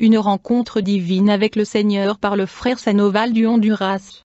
une rencontre divine avec le Seigneur par le frère Sanoval du Honduras.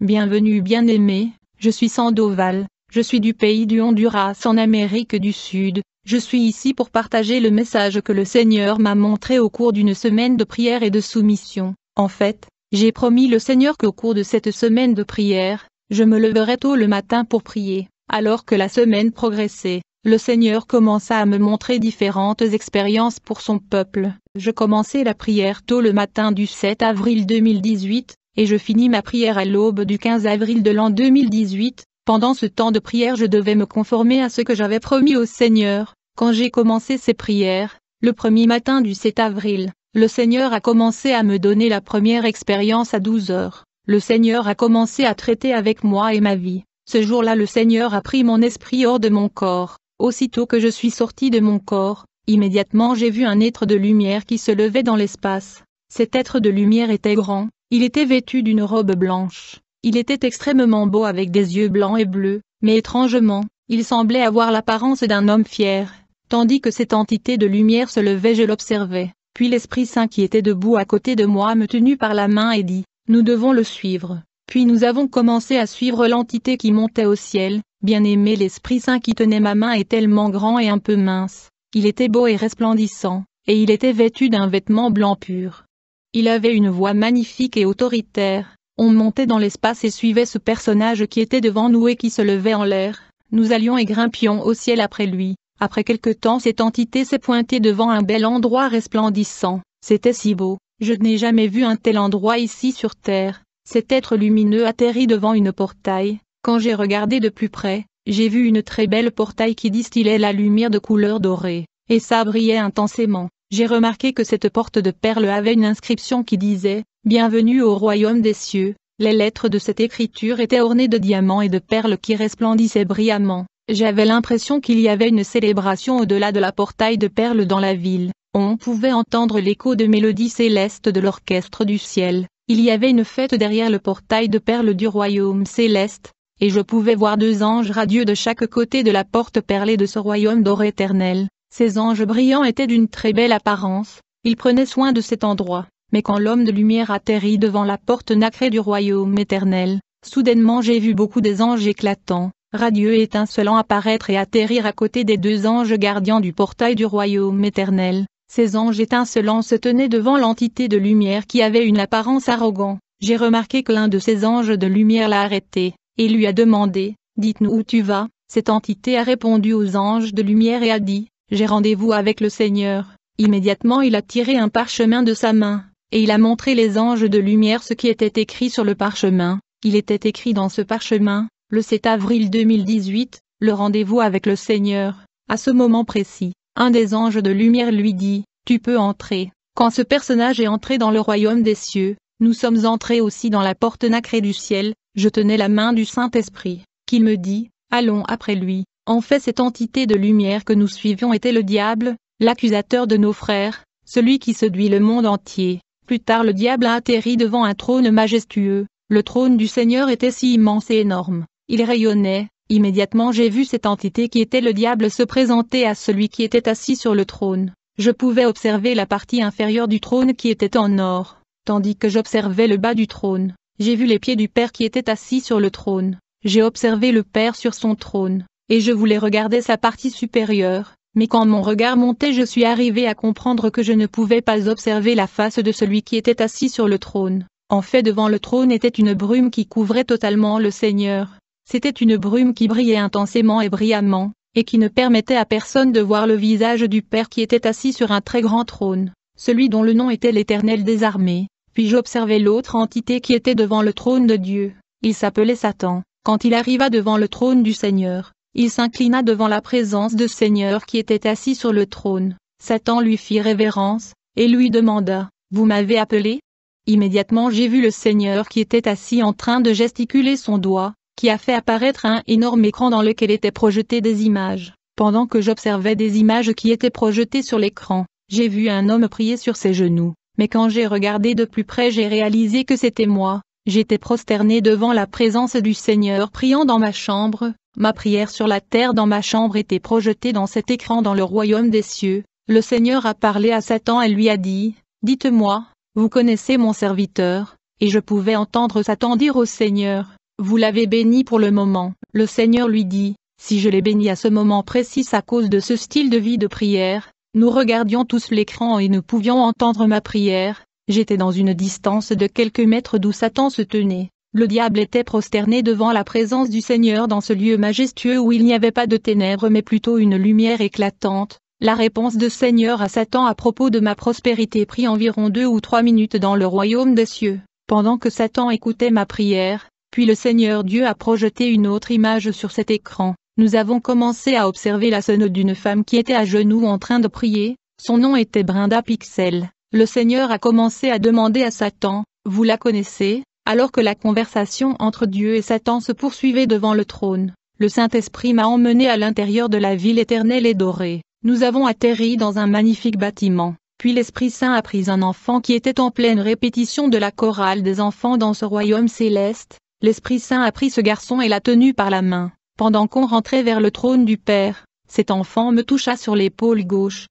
Bienvenue bien-aimé, je suis Sandoval, je suis du pays du Honduras en Amérique du Sud, je suis ici pour partager le message que le Seigneur m'a montré au cours d'une semaine de prière et de soumission. En fait, j'ai promis le Seigneur qu'au cours de cette semaine de prière, je me leverai tôt le matin pour prier, alors que la semaine progressait, le Seigneur commença à me montrer différentes expériences pour son peuple. Je commençais la prière tôt le matin du 7 avril 2018, et je finis ma prière à l'aube du 15 avril de l'an 2018. Pendant ce temps de prière je devais me conformer à ce que j'avais promis au Seigneur. Quand j'ai commencé ces prières, le premier matin du 7 avril, le Seigneur a commencé à me donner la première expérience à 12 heures. Le Seigneur a commencé à traiter avec moi et ma vie. Ce jour-là le Seigneur a pris mon esprit hors de mon corps. Aussitôt que je suis sorti de mon corps, immédiatement j'ai vu un être de lumière qui se levait dans l'espace. Cet être de lumière était grand, il était vêtu d'une robe blanche. Il était extrêmement beau avec des yeux blancs et bleus, mais étrangement, il semblait avoir l'apparence d'un homme fier. Tandis que cette entité de lumière se levait je l'observais. Puis l'Esprit Saint qui était debout à côté de moi me tenut par la main et dit, Nous devons le suivre. Puis nous avons commencé à suivre l'entité qui montait au ciel, bien-aimé l'Esprit Saint qui tenait ma main est tellement grand et un peu mince, il était beau et resplendissant, et il était vêtu d'un vêtement blanc pur. Il avait une voix magnifique et autoritaire, on montait dans l'espace et suivait ce personnage qui était devant nous et qui se levait en l'air, nous allions et grimpions au ciel après lui. Après quelque temps cette entité s'est pointée devant un bel endroit resplendissant, c'était si beau, je n'ai jamais vu un tel endroit ici sur Terre, cet être lumineux atterrit devant une portaille, quand j'ai regardé de plus près, j'ai vu une très belle portaille qui distillait la lumière de couleur dorée, et ça brillait intensément. J'ai remarqué que cette porte de perles avait une inscription qui disait « Bienvenue au royaume des cieux ». Les lettres de cette écriture étaient ornées de diamants et de perles qui resplendissaient brillamment. J'avais l'impression qu'il y avait une célébration au-delà de la portaille de perles dans la ville. On pouvait entendre l'écho de mélodies célestes de l'orchestre du ciel. Il y avait une fête derrière le portail de perles du royaume céleste, et je pouvais voir deux anges radieux de chaque côté de la porte perlée de ce royaume d'or éternel. Ces anges brillants étaient d'une très belle apparence, ils prenaient soin de cet endroit, mais quand l'homme de lumière atterrit devant la porte nacrée du royaume éternel, soudainement j'ai vu beaucoup des anges éclatants, radieux et étincelants apparaître et atterrir à côté des deux anges gardiens du portail du royaume éternel. Ces anges étincelants se tenaient devant l'entité de lumière qui avait une apparence arrogante. J'ai remarqué que l'un de ces anges de lumière l'a arrêté, et lui a demandé, Dites-nous où tu vas. Cette entité a répondu aux anges de lumière et a dit, J'ai rendez-vous avec le Seigneur. Immédiatement il a tiré un parchemin de sa main, et il a montré les anges de lumière ce qui était écrit sur le parchemin. Il était écrit dans ce parchemin, le 7 avril 2018, le rendez-vous avec le Seigneur, à ce moment précis. Un des anges de lumière lui dit, Tu peux entrer. Quand ce personnage est entré dans le royaume des cieux, nous sommes entrés aussi dans la porte nacrée du ciel, je tenais la main du Saint-Esprit, qui me dit, Allons après lui. En fait cette entité de lumière que nous suivions était le diable, l'accusateur de nos frères, celui qui séduit le monde entier. Plus tard le diable a atterri devant un trône majestueux, le trône du Seigneur était si immense et énorme, il rayonnait, Immédiatement j'ai vu cette entité qui était le diable se présenter à celui qui était assis sur le trône. Je pouvais observer la partie inférieure du trône qui était en or, tandis que j'observais le bas du trône. J'ai vu les pieds du Père qui était assis sur le trône. J'ai observé le Père sur son trône, et je voulais regarder sa partie supérieure, mais quand mon regard montait je suis arrivé à comprendre que je ne pouvais pas observer la face de celui qui était assis sur le trône. En fait devant le trône était une brume qui couvrait totalement le Seigneur. C'était une brume qui brillait intensément et brillamment, et qui ne permettait à personne de voir le visage du Père qui était assis sur un très grand trône, celui dont le nom était l'Éternel des armées. Puis j'observais l'autre entité qui était devant le trône de Dieu. Il s'appelait Satan. Quand il arriva devant le trône du Seigneur, il s'inclina devant la présence de Seigneur qui était assis sur le trône. Satan lui fit révérence, et lui demanda, Vous m'avez appelé Immédiatement j'ai vu le Seigneur qui était assis en train de gesticuler son doigt, qui a fait apparaître un énorme écran dans lequel étaient projetées des images. Pendant que j'observais des images qui étaient projetées sur l'écran, j'ai vu un homme prier sur ses genoux, mais quand j'ai regardé de plus près j'ai réalisé que c'était moi, j'étais prosterné devant la présence du Seigneur priant dans ma chambre, ma prière sur la terre dans ma chambre était projetée dans cet écran dans le royaume des cieux, le Seigneur a parlé à Satan et lui a dit, Dites-moi, vous connaissez mon serviteur, et je pouvais entendre Satan dire au Seigneur, vous l'avez béni pour le moment. Le Seigneur lui dit, si je l'ai béni à ce moment précis à cause de ce style de vie de prière, nous regardions tous l'écran et nous pouvions entendre ma prière, j'étais dans une distance de quelques mètres d'où Satan se tenait. Le diable était prosterné devant la présence du Seigneur dans ce lieu majestueux où il n'y avait pas de ténèbres mais plutôt une lumière éclatante. La réponse de Seigneur à Satan à propos de ma prospérité prit environ deux ou trois minutes dans le royaume des cieux. Pendant que Satan écoutait ma prière, puis le Seigneur Dieu a projeté une autre image sur cet écran. Nous avons commencé à observer la scène d'une femme qui était à genoux en train de prier, son nom était Brinda Pixel. Le Seigneur a commencé à demander à Satan, vous la connaissez, alors que la conversation entre Dieu et Satan se poursuivait devant le trône. Le Saint-Esprit m'a emmené à l'intérieur de la ville éternelle et dorée. Nous avons atterri dans un magnifique bâtiment. Puis l'Esprit Saint a pris un enfant qui était en pleine répétition de la chorale des enfants dans ce royaume céleste, L'Esprit Saint a pris ce garçon et l'a tenu par la main. Pendant qu'on rentrait vers le trône du Père, cet enfant me toucha sur l'épaule gauche.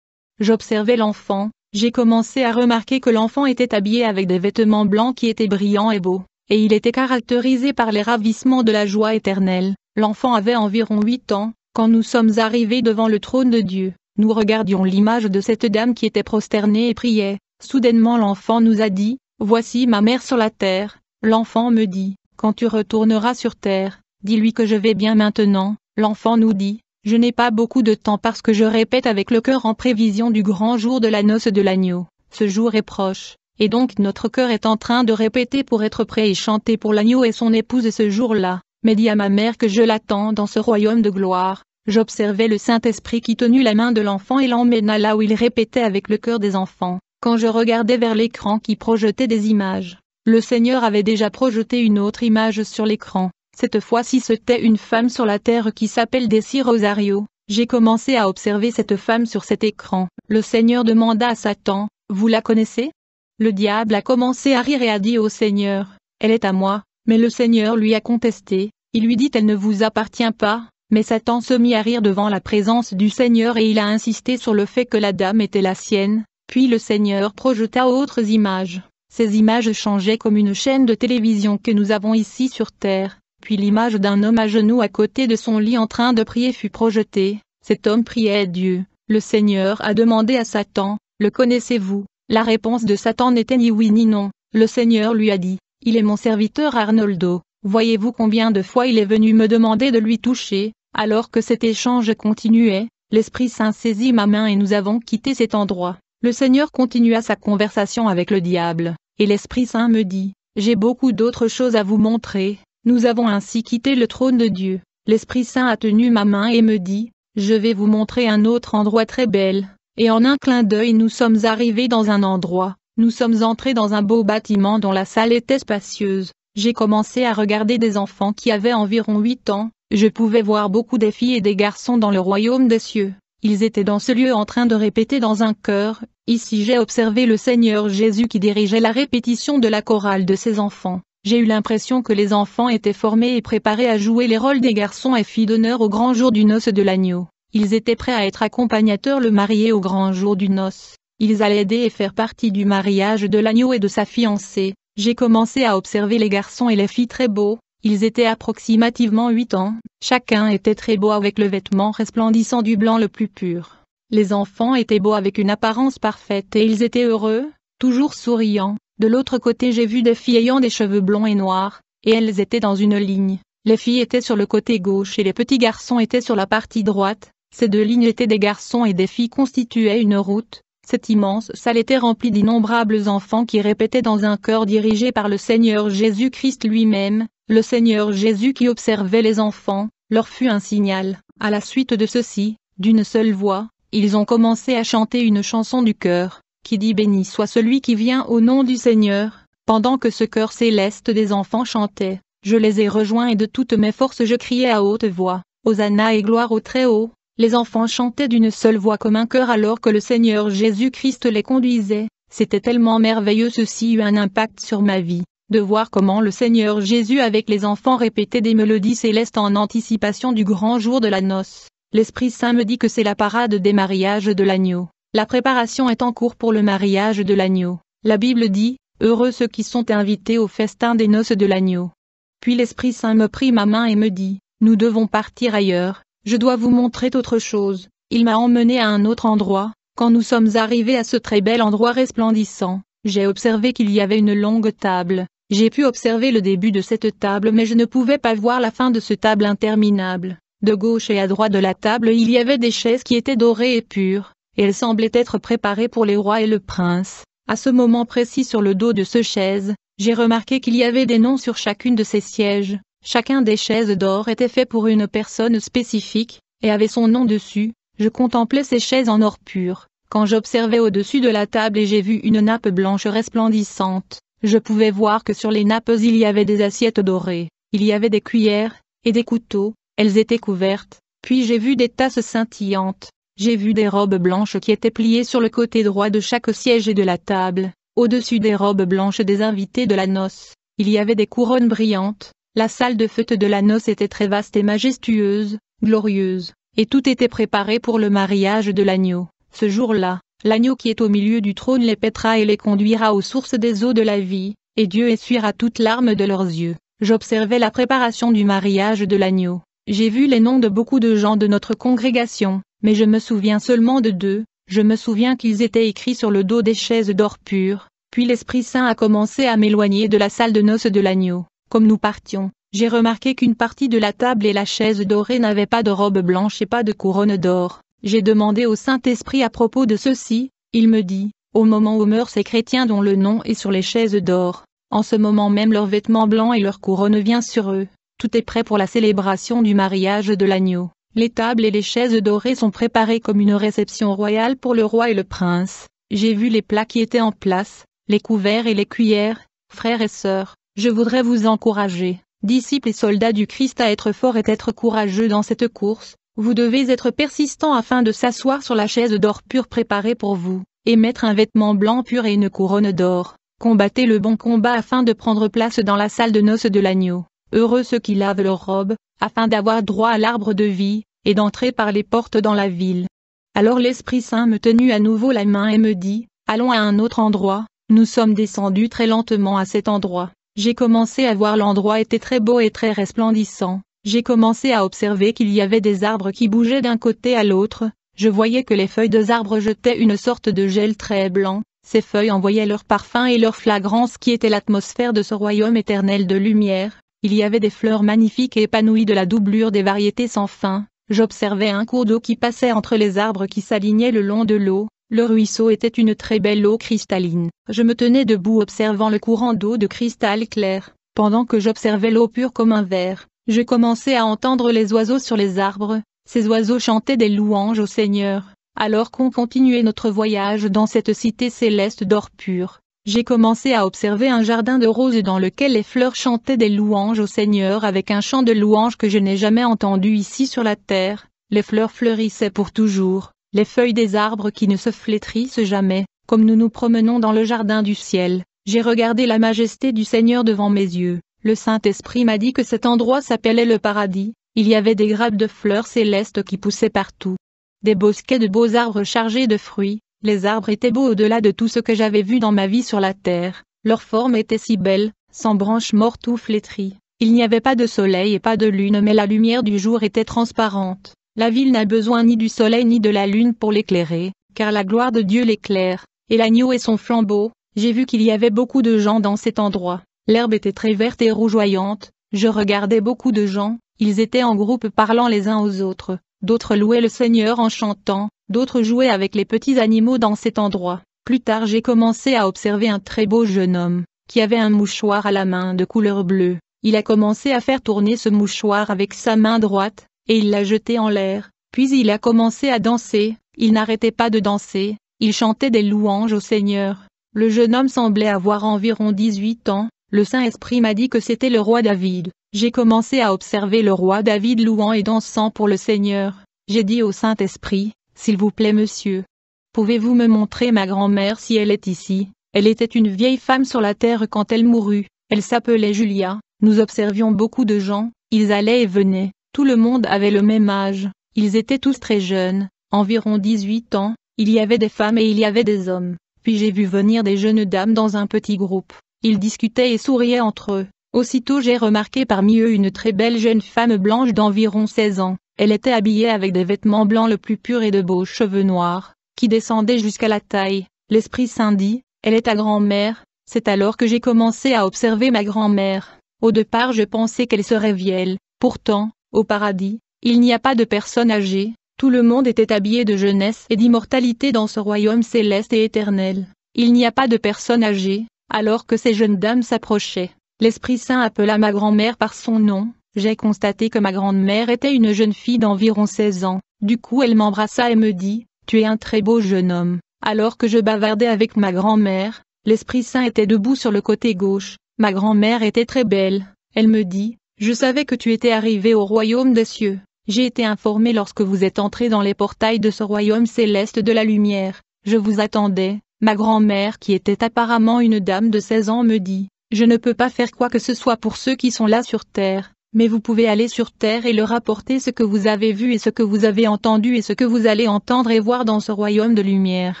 J'observais l'enfant, j'ai commencé à remarquer que l'enfant était habillé avec des vêtements blancs qui étaient brillants et beaux, et il était caractérisé par les ravissements de la joie éternelle. L'enfant avait environ huit ans, quand nous sommes arrivés devant le trône de Dieu, nous regardions l'image de cette dame qui était prosternée et priait. Soudainement l'enfant nous a dit, Voici ma mère sur la terre. L'enfant me dit, quand tu retourneras sur terre, dis-lui que je vais bien maintenant, l'enfant nous dit, je n'ai pas beaucoup de temps parce que je répète avec le cœur en prévision du grand jour de la noce de l'agneau, ce jour est proche, et donc notre cœur est en train de répéter pour être prêt et chanter pour l'agneau et son épouse ce jour-là, mais dis à ma mère que je l'attends dans ce royaume de gloire, J'observais le Saint-Esprit qui tenut la main de l'enfant et l'emmena là où il répétait avec le cœur des enfants, quand je regardais vers l'écran qui projetait des images. Le Seigneur avait déjà projeté une autre image sur l'écran, cette fois-ci c'était une femme sur la terre qui s'appelle Desi Rosario. J'ai commencé à observer cette femme sur cet écran. Le Seigneur demanda à Satan, Vous la connaissez Le diable a commencé à rire et a dit au Seigneur, Elle est à moi, mais le Seigneur lui a contesté, il lui dit Elle ne vous appartient pas, mais Satan se mit à rire devant la présence du Seigneur et il a insisté sur le fait que la dame était la sienne, puis le Seigneur projeta autres images. Ces images changeaient comme une chaîne de télévision que nous avons ici sur Terre, puis l'image d'un homme à genoux à côté de son lit en train de prier fut projetée. Cet homme priait Dieu. Le Seigneur a demandé à Satan, le connaissez-vous La réponse de Satan n'était ni oui ni non. Le Seigneur lui a dit, il est mon serviteur Arnoldo, voyez-vous combien de fois il est venu me demander de lui toucher, alors que cet échange continuait, l'Esprit Saint saisit ma main et nous avons quitté cet endroit. Le Seigneur continua sa conversation avec le diable et l'Esprit Saint me dit, j'ai beaucoup d'autres choses à vous montrer, nous avons ainsi quitté le trône de Dieu, l'Esprit Saint a tenu ma main et me dit, je vais vous montrer un autre endroit très bel, et en un clin d'œil nous sommes arrivés dans un endroit, nous sommes entrés dans un beau bâtiment dont la salle était spacieuse, j'ai commencé à regarder des enfants qui avaient environ huit ans, je pouvais voir beaucoup des filles et des garçons dans le royaume des cieux, ils étaient dans ce lieu en train de répéter dans un chœur, Ici j'ai observé le Seigneur Jésus qui dirigeait la répétition de la chorale de ses enfants. J'ai eu l'impression que les enfants étaient formés et préparés à jouer les rôles des garçons et filles d'honneur au grand jour du noce de l'agneau. Ils étaient prêts à être accompagnateurs le marié au grand jour du noce. Ils allaient aider et faire partie du mariage de l'agneau et de sa fiancée. J'ai commencé à observer les garçons et les filles très beaux. Ils étaient approximativement 8 ans. Chacun était très beau avec le vêtement resplendissant du blanc le plus pur. Les enfants étaient beaux avec une apparence parfaite et ils étaient heureux, toujours souriants. De l'autre côté j'ai vu des filles ayant des cheveux blonds et noirs, et elles étaient dans une ligne. Les filles étaient sur le côté gauche et les petits garçons étaient sur la partie droite. Ces deux lignes étaient des garçons et des filles constituaient une route. Cette immense salle était remplie d'innombrables enfants qui répétaient dans un chœur dirigé par le Seigneur Jésus-Christ lui-même, le Seigneur Jésus qui observait les enfants, leur fut un signal. À la suite de ceci, d'une seule voix, ils ont commencé à chanter une chanson du cœur, qui dit Béni soit celui qui vient au nom du Seigneur, pendant que ce cœur céleste des enfants chantait, je les ai rejoints et de toutes mes forces je criais à haute voix, Hosanna et gloire au Très-Haut, les enfants chantaient d'une seule voix comme un cœur alors que le Seigneur Jésus-Christ les conduisait, c'était tellement merveilleux ceci eut un impact sur ma vie, de voir comment le Seigneur Jésus avec les enfants répétait des mélodies célestes en anticipation du grand jour de la noce. L'Esprit Saint me dit que c'est la parade des mariages de l'agneau. La préparation est en cours pour le mariage de l'agneau. La Bible dit, Heureux ceux qui sont invités au festin des noces de l'agneau. Puis l'Esprit Saint me prit ma main et me dit, Nous devons partir ailleurs, je dois vous montrer autre chose. Il m'a emmené à un autre endroit, quand nous sommes arrivés à ce très bel endroit resplendissant, j'ai observé qu'il y avait une longue table, j'ai pu observer le début de cette table mais je ne pouvais pas voir la fin de ce table interminable. De gauche et à droite de la table il y avait des chaises qui étaient dorées et pures, et elles semblaient être préparées pour les rois et le prince. À ce moment précis sur le dos de ces chaises, j'ai remarqué qu'il y avait des noms sur chacune de ces sièges. Chacun des chaises d'or était fait pour une personne spécifique, et avait son nom dessus. Je contemplais ces chaises en or pur. Quand j'observais au-dessus de la table et j'ai vu une nappe blanche resplendissante, je pouvais voir que sur les nappes il y avait des assiettes dorées, il y avait des cuillères, et des couteaux, elles étaient couvertes, puis j'ai vu des tasses scintillantes, j'ai vu des robes blanches qui étaient pliées sur le côté droit de chaque siège et de la table, au-dessus des robes blanches des invités de la noce, il y avait des couronnes brillantes, la salle de fête de la noce était très vaste et majestueuse, glorieuse, et tout était préparé pour le mariage de l'agneau. Ce jour-là, l'agneau qui est au milieu du trône les pètera et les conduira aux sources des eaux de la vie, et Dieu essuiera toutes larmes de leurs yeux. J'observais la préparation du mariage de l'agneau. J'ai vu les noms de beaucoup de gens de notre congrégation, mais je me souviens seulement de deux, je me souviens qu'ils étaient écrits sur le dos des chaises d'or pur, puis l'Esprit Saint a commencé à m'éloigner de la salle de noces de l'agneau. Comme nous partions, j'ai remarqué qu'une partie de la table et la chaise dorée n'avaient pas de robe blanche et pas de couronne d'or. J'ai demandé au Saint-Esprit à propos de ceci, il me dit, au moment où meurent ces chrétiens dont le nom est sur les chaises d'or, en ce moment même leurs vêtements blancs et leur couronne vient sur eux. Tout est prêt pour la célébration du mariage de l'agneau. Les tables et les chaises dorées sont préparées comme une réception royale pour le roi et le prince. J'ai vu les plats qui étaient en place, les couverts et les cuillères, frères et sœurs, je voudrais vous encourager, disciples et soldats du Christ à être forts et être courageux dans cette course, vous devez être persistants afin de s'asseoir sur la chaise d'or pure préparée pour vous, et mettre un vêtement blanc pur et une couronne d'or, combattez le bon combat afin de prendre place dans la salle de noces de l'agneau. Heureux ceux qui lavent leurs robes, afin d'avoir droit à l'arbre de vie, et d'entrer par les portes dans la ville. Alors l'Esprit Saint me tenut à nouveau la main et me dit, allons à un autre endroit, nous sommes descendus très lentement à cet endroit. J'ai commencé à voir l'endroit était très beau et très resplendissant. J'ai commencé à observer qu'il y avait des arbres qui bougeaient d'un côté à l'autre, je voyais que les feuilles des arbres jetaient une sorte de gel très blanc, ces feuilles envoyaient leur parfum et leur flagrance qui était l'atmosphère de ce royaume éternel de lumière, il y avait des fleurs magnifiques et épanouies de la doublure des variétés sans fin. J'observais un cours d'eau qui passait entre les arbres qui s'alignaient le long de l'eau. Le ruisseau était une très belle eau cristalline. Je me tenais debout observant le courant d'eau de cristal clair. Pendant que j'observais l'eau pure comme un verre, je commençais à entendre les oiseaux sur les arbres. Ces oiseaux chantaient des louanges au Seigneur, alors qu'on continuait notre voyage dans cette cité céleste d'or pur. J'ai commencé à observer un jardin de roses dans lequel les fleurs chantaient des louanges au Seigneur avec un chant de louanges que je n'ai jamais entendu ici sur la terre, les fleurs fleurissaient pour toujours, les feuilles des arbres qui ne se flétrissent jamais, comme nous nous promenons dans le jardin du ciel, j'ai regardé la majesté du Seigneur devant mes yeux, le Saint-Esprit m'a dit que cet endroit s'appelait le paradis, il y avait des grappes de fleurs célestes qui poussaient partout, des bosquets de beaux arbres chargés de fruits, les arbres étaient beaux au-delà de tout ce que j'avais vu dans ma vie sur la terre, leur forme était si belle, sans branches mortes ou flétries. Il n'y avait pas de soleil et pas de lune mais la lumière du jour était transparente. La ville n'a besoin ni du soleil ni de la lune pour l'éclairer, car la gloire de Dieu l'éclaire, et l'agneau est son flambeau, j'ai vu qu'il y avait beaucoup de gens dans cet endroit. L'herbe était très verte et rougeoyante, je regardais beaucoup de gens, ils étaient en groupe parlant les uns aux autres, d'autres louaient le Seigneur en chantant, D'autres jouaient avec les petits animaux dans cet endroit. Plus tard j'ai commencé à observer un très beau jeune homme, qui avait un mouchoir à la main de couleur bleue. Il a commencé à faire tourner ce mouchoir avec sa main droite, et il l'a jeté en l'air, puis il a commencé à danser, il n'arrêtait pas de danser, il chantait des louanges au Seigneur. Le jeune homme semblait avoir environ 18 ans, le Saint-Esprit m'a dit que c'était le roi David. J'ai commencé à observer le roi David louant et dansant pour le Seigneur. J'ai dit au Saint-Esprit, s'il vous plaît, monsieur. Pouvez-vous me montrer ma grand-mère si elle est ici Elle était une vieille femme sur la terre quand elle mourut. Elle s'appelait Julia. Nous observions beaucoup de gens. Ils allaient et venaient. Tout le monde avait le même âge. Ils étaient tous très jeunes, environ 18 ans. Il y avait des femmes et il y avait des hommes. Puis j'ai vu venir des jeunes dames dans un petit groupe. Ils discutaient et souriaient entre eux. Aussitôt j'ai remarqué parmi eux une très belle jeune femme blanche d'environ 16 ans. Elle était habillée avec des vêtements blancs le plus pur et de beaux cheveux noirs, qui descendaient jusqu'à la taille. L'esprit saint dit, elle est ta grand-mère, c'est alors que j'ai commencé à observer ma grand-mère. Au départ je pensais qu'elle serait vieille, pourtant, au paradis, il n'y a pas de personne âgée, tout le monde était habillé de jeunesse et d'immortalité dans ce royaume céleste et éternel. Il n'y a pas de personne âgée, alors que ces jeunes dames s'approchaient. L'Esprit Saint appela ma grand-mère par son nom, j'ai constaté que ma grand-mère était une jeune fille d'environ 16 ans, du coup elle m'embrassa et me dit, tu es un très beau jeune homme. Alors que je bavardais avec ma grand-mère, l'Esprit Saint était debout sur le côté gauche, ma grand-mère était très belle, elle me dit, je savais que tu étais arrivé au royaume des cieux, j'ai été informé lorsque vous êtes entré dans les portails de ce royaume céleste de la lumière, je vous attendais, ma grand-mère qui était apparemment une dame de 16 ans me dit, je ne peux pas faire quoi que ce soit pour ceux qui sont là sur terre, mais vous pouvez aller sur terre et leur apporter ce que vous avez vu et ce que vous avez entendu et ce que vous allez entendre et voir dans ce royaume de lumière.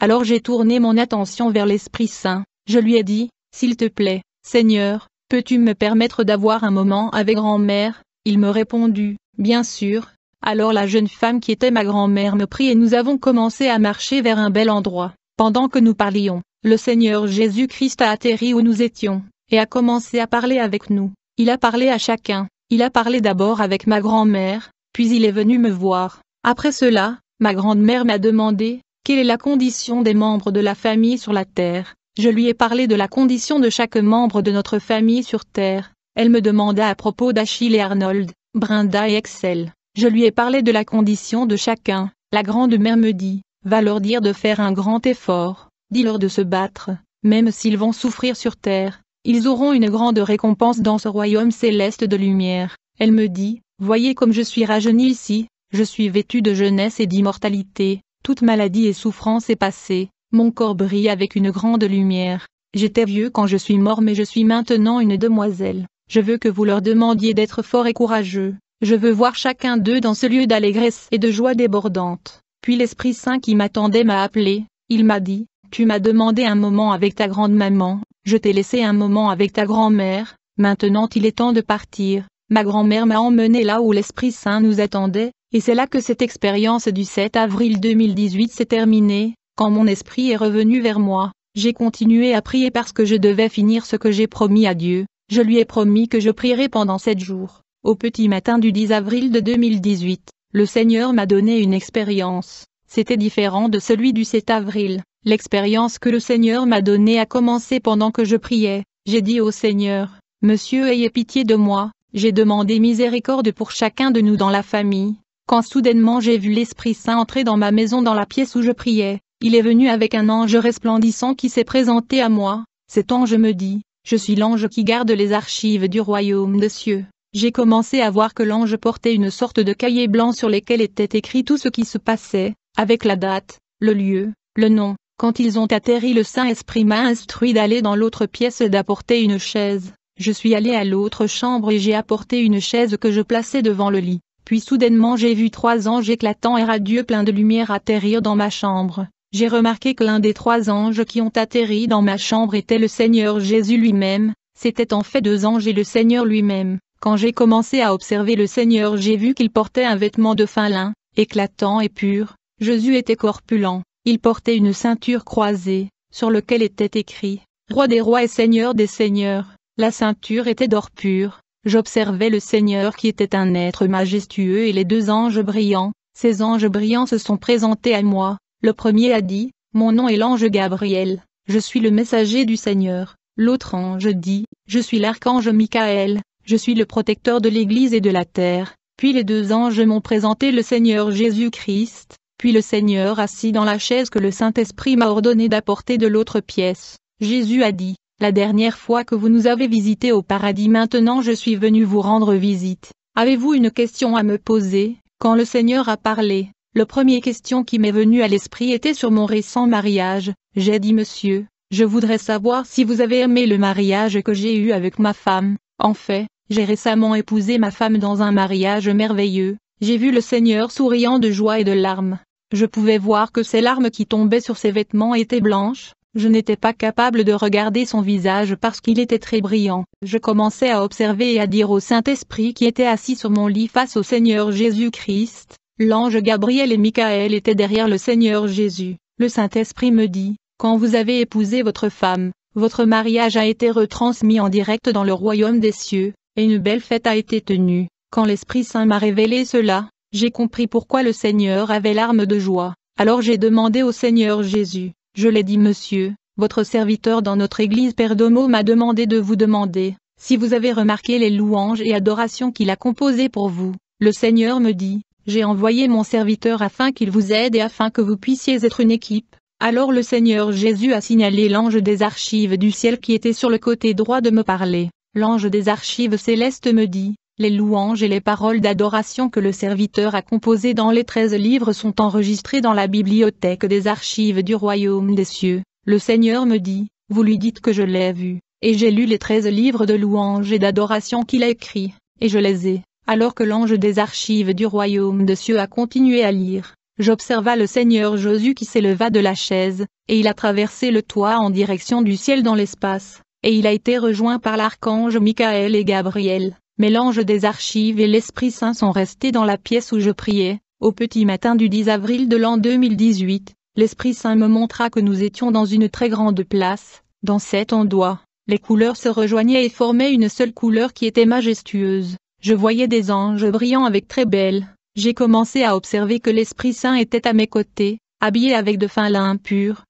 Alors j'ai tourné mon attention vers l'Esprit Saint, je lui ai dit, S'il te plaît, Seigneur, peux-tu me permettre d'avoir un moment avec grand-mère Il me répondit, Bien sûr. Alors la jeune femme qui était ma grand-mère me prit et nous avons commencé à marcher vers un bel endroit. Pendant que nous parlions, le Seigneur Jésus-Christ a atterri où nous étions, et a commencé à parler avec nous. Il a parlé à chacun, il a parlé d'abord avec ma grand-mère, puis il est venu me voir. Après cela, ma grand-mère m'a demandé, quelle est la condition des membres de la famille sur la Terre. Je lui ai parlé de la condition de chaque membre de notre famille sur Terre. Elle me demanda à propos d'Achille et Arnold, Brinda et Excel. Je lui ai parlé de la condition de chacun. La grande-mère me dit, va leur dire de faire un grand effort, dis-leur de se battre, même s'ils vont souffrir sur Terre, ils auront une grande récompense dans ce royaume céleste de lumière. Elle me dit, Voyez comme je suis rajeunie ici, je suis vêtue de jeunesse et d'immortalité, toute maladie et souffrance est passée, mon corps brille avec une grande lumière. J'étais vieux quand je suis mort mais je suis maintenant une demoiselle. Je veux que vous leur demandiez d'être fort et courageux. Je veux voir chacun d'eux dans ce lieu d'allégresse et de joie débordante. Puis l'Esprit Saint qui m'attendait m'a appelé, il m'a dit, tu m'as demandé un moment avec ta grande maman, je t'ai laissé un moment avec ta grand-mère, maintenant il est temps de partir. Ma grand-mère m'a emmené là où l'Esprit Saint nous attendait, et c'est là que cette expérience du 7 avril 2018 s'est terminée, quand mon esprit est revenu vers moi. J'ai continué à prier parce que je devais finir ce que j'ai promis à Dieu. Je lui ai promis que je prierai pendant sept jours. Au petit matin du 10 avril de 2018, le Seigneur m'a donné une expérience. C'était différent de celui du 7 avril. L'expérience que le Seigneur m'a donnée a commencé pendant que je priais. J'ai dit au Seigneur, Monsieur ayez pitié de moi, j'ai demandé miséricorde pour chacun de nous dans la famille. Quand soudainement j'ai vu l'Esprit Saint entrer dans ma maison dans la pièce où je priais, il est venu avec un ange resplendissant qui s'est présenté à moi. Cet ange me dit, je suis l'ange qui garde les archives du royaume des cieux. J'ai commencé à voir que l'ange portait une sorte de cahier blanc sur lequel était écrit tout ce qui se passait, avec la date, le lieu, le nom, quand ils ont atterri le Saint-Esprit m'a instruit d'aller dans l'autre pièce et d'apporter une chaise. Je suis allé à l'autre chambre et j'ai apporté une chaise que je plaçais devant le lit. Puis soudainement j'ai vu trois anges éclatants et radieux pleins de lumière atterrir dans ma chambre. J'ai remarqué que l'un des trois anges qui ont atterri dans ma chambre était le Seigneur Jésus lui-même, c'était en fait deux anges et le Seigneur lui-même. Quand j'ai commencé à observer le Seigneur j'ai vu qu'il portait un vêtement de fin lin, éclatant et pur, Jésus était corpulent, il portait une ceinture croisée, sur lequel était écrit « Roi des rois et Seigneur des seigneurs ». La ceinture était d'or pur. J'observais le Seigneur qui était un être majestueux et les deux anges brillants. Ces anges brillants se sont présentés à moi. Le premier a dit « Mon nom est l'ange Gabriel, je suis le messager du Seigneur ». L'autre ange dit « Je suis l'archange Michael, je suis le protecteur de l'Église et de la terre ». Puis les deux anges m'ont présenté le Seigneur Jésus-Christ. Puis le Seigneur assis dans la chaise que le Saint-Esprit m'a ordonné d'apporter de l'autre pièce, Jésus a dit, La dernière fois que vous nous avez visités au paradis maintenant je suis venu vous rendre visite. Avez-vous une question à me poser Quand le Seigneur a parlé, le premier question qui m'est venue à l'esprit était sur mon récent mariage. J'ai dit Monsieur, je voudrais savoir si vous avez aimé le mariage que j'ai eu avec ma femme. En fait, j'ai récemment épousé ma femme dans un mariage merveilleux. J'ai vu le Seigneur souriant de joie et de larmes. Je pouvais voir que ses larmes qui tombaient sur ses vêtements étaient blanches, je n'étais pas capable de regarder son visage parce qu'il était très brillant. Je commençais à observer et à dire au Saint-Esprit qui était assis sur mon lit face au Seigneur Jésus-Christ, l'ange Gabriel et Michael étaient derrière le Seigneur Jésus. Le Saint-Esprit me dit, quand vous avez épousé votre femme, votre mariage a été retransmis en direct dans le royaume des cieux, et une belle fête a été tenue. Quand l'Esprit Saint m'a révélé cela, j'ai compris pourquoi le Seigneur avait l'arme de joie. Alors j'ai demandé au Seigneur Jésus, je l'ai dit Monsieur, votre serviteur dans notre église Père m'a demandé de vous demander, si vous avez remarqué les louanges et adorations qu'il a composées pour vous. Le Seigneur me dit, j'ai envoyé mon serviteur afin qu'il vous aide et afin que vous puissiez être une équipe. Alors le Seigneur Jésus a signalé l'ange des archives du ciel qui était sur le côté droit de me parler. L'ange des archives célestes me dit, les louanges et les paroles d'adoration que le serviteur a composées dans les treize livres sont enregistrées dans la bibliothèque des archives du royaume des cieux. Le Seigneur me dit, vous lui dites que je l'ai vu, et j'ai lu les treize livres de louanges et d'adoration qu'il a écrits, et je les ai. Alors que l'ange des archives du royaume des cieux a continué à lire, j'observa le Seigneur Jésus qui s'éleva de la chaise, et il a traversé le toit en direction du ciel dans l'espace, et il a été rejoint par l'archange Michael et Gabriel mais l'ange des archives et l'Esprit Saint sont restés dans la pièce où je priais, au petit matin du 10 avril de l'an 2018, l'Esprit Saint me montra que nous étions dans une très grande place, dans cet endroit, les couleurs se rejoignaient et formaient une seule couleur qui était majestueuse, je voyais des anges brillants avec très belles, j'ai commencé à observer que l'Esprit Saint était à mes côtés, habillé avec de fin lin pur.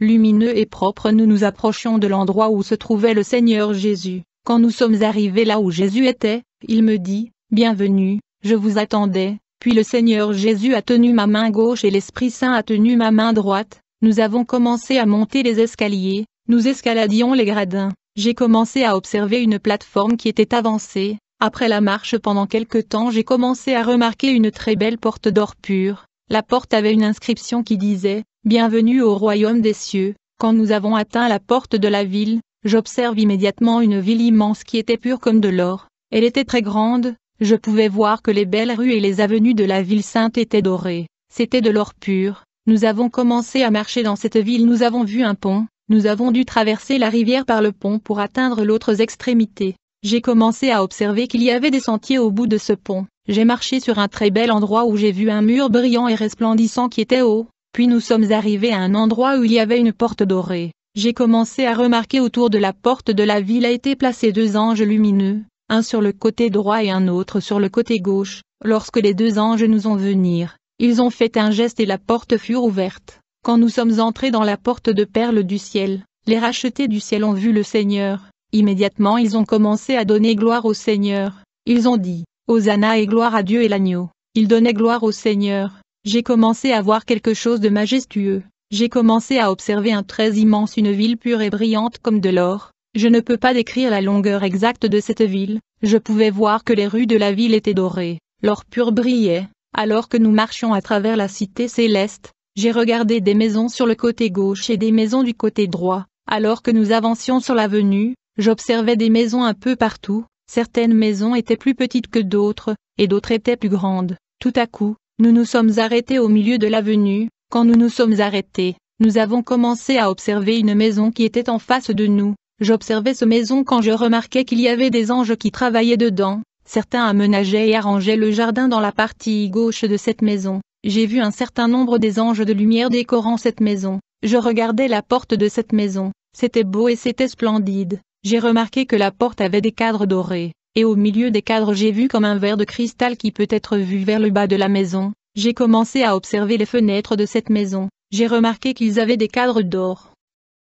Lumineux et propre nous nous approchions de l'endroit où se trouvait le Seigneur Jésus. Quand nous sommes arrivés là où Jésus était, il me dit, Bienvenue, je vous attendais, puis le Seigneur Jésus a tenu ma main gauche et l'Esprit Saint a tenu ma main droite, nous avons commencé à monter les escaliers, nous escaladions les gradins, j'ai commencé à observer une plateforme qui était avancée, après la marche pendant quelque temps j'ai commencé à remarquer une très belle porte d'or pur, la porte avait une inscription qui disait « Bienvenue au royaume des cieux ». Quand nous avons atteint la porte de la ville, J'observe immédiatement une ville immense qui était pure comme de l'or, elle était très grande, je pouvais voir que les belles rues et les avenues de la ville sainte étaient dorées, c'était de l'or pur, nous avons commencé à marcher dans cette ville nous avons vu un pont, nous avons dû traverser la rivière par le pont pour atteindre l'autre extrémité, j'ai commencé à observer qu'il y avait des sentiers au bout de ce pont, j'ai marché sur un très bel endroit où j'ai vu un mur brillant et resplendissant qui était haut, puis nous sommes arrivés à un endroit où il y avait une porte dorée, j'ai commencé à remarquer autour de la porte de la ville a été placé deux anges lumineux, un sur le côté droit et un autre sur le côté gauche. Lorsque les deux anges nous ont venir, ils ont fait un geste et la porte fut ouverte. Quand nous sommes entrés dans la porte de perles du ciel, les rachetés du ciel ont vu le Seigneur. Immédiatement ils ont commencé à donner gloire au Seigneur. Ils ont dit, Hosanna et gloire à Dieu et l'agneau. Ils donnaient gloire au Seigneur. J'ai commencé à voir quelque chose de majestueux. J'ai commencé à observer un très immense une ville pure et brillante comme de l'or, je ne peux pas décrire la longueur exacte de cette ville, je pouvais voir que les rues de la ville étaient dorées, l'or pur brillait, alors que nous marchions à travers la cité céleste, j'ai regardé des maisons sur le côté gauche et des maisons du côté droit, alors que nous avancions sur l'avenue, j'observais des maisons un peu partout, certaines maisons étaient plus petites que d'autres, et d'autres étaient plus grandes, tout à coup, nous nous sommes arrêtés au milieu de l'avenue, quand nous nous sommes arrêtés, nous avons commencé à observer une maison qui était en face de nous. J'observais ce maison quand je remarquais qu'il y avait des anges qui travaillaient dedans. Certains aménageaient et arrangeaient le jardin dans la partie gauche de cette maison. J'ai vu un certain nombre des anges de lumière décorant cette maison. Je regardais la porte de cette maison. C'était beau et c'était splendide. J'ai remarqué que la porte avait des cadres dorés. Et au milieu des cadres j'ai vu comme un verre de cristal qui peut être vu vers le bas de la maison. J'ai commencé à observer les fenêtres de cette maison, j'ai remarqué qu'ils avaient des cadres d'or.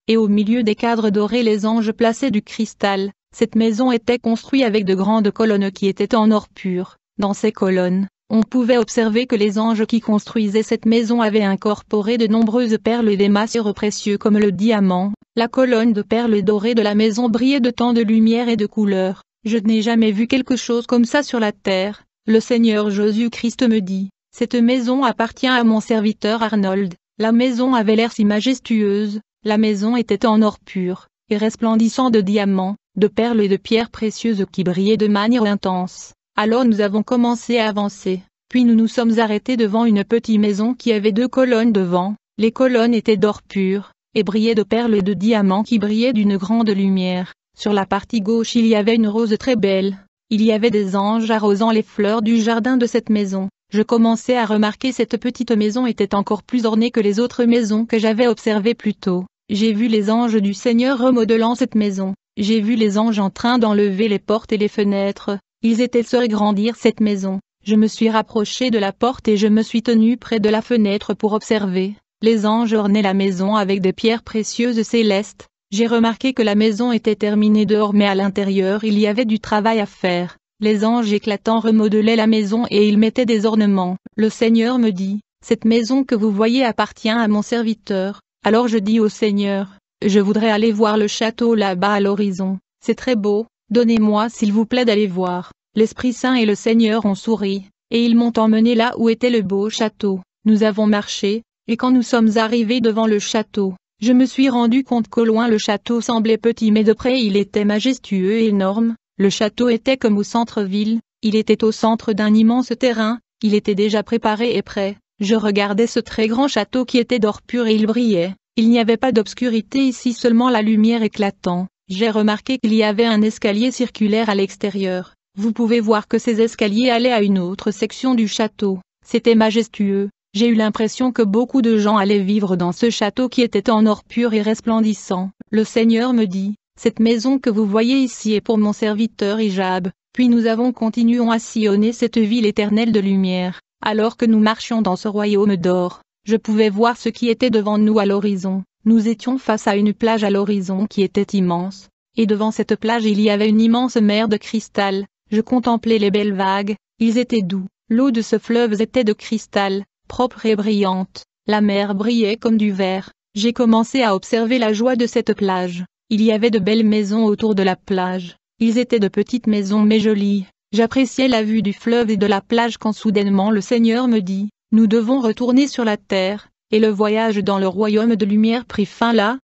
Et au milieu des cadres dorés les anges plaçaient du cristal, cette maison était construite avec de grandes colonnes qui étaient en or pur. Dans ces colonnes, on pouvait observer que les anges qui construisaient cette maison avaient incorporé de nombreuses perles et des masses précieux comme le diamant. La colonne de perles dorées de la maison brillait de tant de lumière et de couleurs. Je n'ai jamais vu quelque chose comme ça sur la terre. Le Seigneur Jésus-Christ me dit, cette maison appartient à mon serviteur Arnold. La maison avait l'air si majestueuse, la maison était en or pur, et resplendissant de diamants, de perles et de pierres précieuses qui brillaient de manière intense. Alors nous avons commencé à avancer, puis nous nous sommes arrêtés devant une petite maison qui avait deux colonnes devant, les colonnes étaient d'or pur, et brillaient de perles et de diamants qui brillaient d'une grande lumière. Sur la partie gauche il y avait une rose très belle, il y avait des anges arrosant les fleurs du jardin de cette maison, je commençais à remarquer cette petite maison était encore plus ornée que les autres maisons que j'avais observées plus tôt. J'ai vu les anges du Seigneur remodelant cette maison. J'ai vu les anges en train d'enlever les portes et les fenêtres. Ils étaient seuls grandir cette maison. Je me suis rapproché de la porte et je me suis tenu près de la fenêtre pour observer. Les anges ornaient la maison avec des pierres précieuses célestes. J'ai remarqué que la maison était terminée dehors mais à l'intérieur il y avait du travail à faire. Les anges éclatants remodelaient la maison et ils mettaient des ornements. Le Seigneur me dit, Cette maison que vous voyez appartient à mon serviteur. Alors je dis au Seigneur, Je voudrais aller voir le château là-bas à l'horizon. C'est très beau, donnez-moi s'il vous plaît d'aller voir. L'Esprit Saint et le Seigneur ont souri, et ils m'ont emmené là où était le beau château. Nous avons marché, et quand nous sommes arrivés devant le château, je me suis rendu compte qu'au loin le château semblait petit mais de près il était majestueux et énorme, le château était comme au centre-ville, il était au centre d'un immense terrain, il était déjà préparé et prêt, je regardais ce très grand château qui était d'or pur et il brillait, il n'y avait pas d'obscurité ici seulement la lumière éclatant, j'ai remarqué qu'il y avait un escalier circulaire à l'extérieur, vous pouvez voir que ces escaliers allaient à une autre section du château, c'était majestueux, j'ai eu l'impression que beaucoup de gens allaient vivre dans ce château qui était en or pur et resplendissant, le Seigneur me dit, cette maison que vous voyez ici est pour mon serviteur Ijab, puis nous avons continué à sillonner cette ville éternelle de lumière. Alors que nous marchions dans ce royaume d'or, je pouvais voir ce qui était devant nous à l'horizon. Nous étions face à une plage à l'horizon qui était immense, et devant cette plage il y avait une immense mer de cristal. Je contemplais les belles vagues, ils étaient doux, l'eau de ce fleuve était de cristal, propre et brillante, la mer brillait comme du verre. J'ai commencé à observer la joie de cette plage. Il y avait de belles maisons autour de la plage. Ils étaient de petites maisons mais jolies. J'appréciais la vue du fleuve et de la plage quand soudainement le Seigneur me dit, nous devons retourner sur la terre, et le voyage dans le royaume de lumière prit fin là,